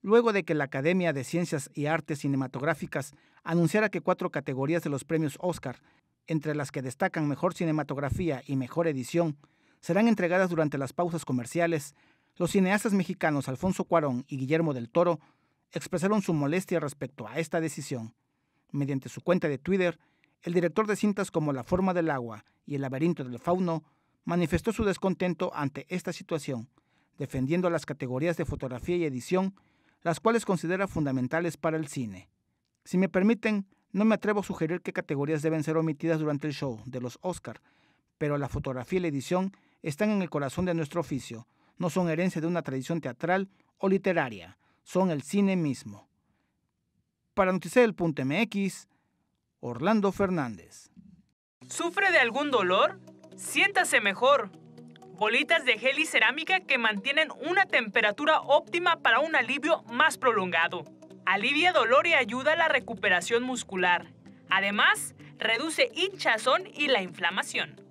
Luego de que la Academia de Ciencias y Artes Cinematográficas anunciara que cuatro categorías de los premios Oscar, entre las que destacan Mejor Cinematografía y Mejor Edición, serán entregadas durante las pausas comerciales, los cineastas mexicanos Alfonso Cuarón y Guillermo del Toro expresaron su molestia respecto a esta decisión. Mediante su cuenta de Twitter, el director de cintas como La forma del agua y El laberinto del fauno manifestó su descontento ante esta situación, defendiendo las categorías de fotografía y edición las cuales considera fundamentales para el cine. Si me permiten, no me atrevo a sugerir qué categorías deben ser omitidas durante el show de los Oscar, pero la fotografía y la edición están en el corazón de nuestro oficio, no son herencia de una tradición teatral o literaria, son el cine mismo. Para mx Orlando Fernández. ¿Sufre de algún dolor? Siéntase mejor bolitas de gel y cerámica que mantienen una temperatura óptima para un alivio más prolongado. Alivia dolor y ayuda a la recuperación muscular. Además, reduce hinchazón y la inflamación.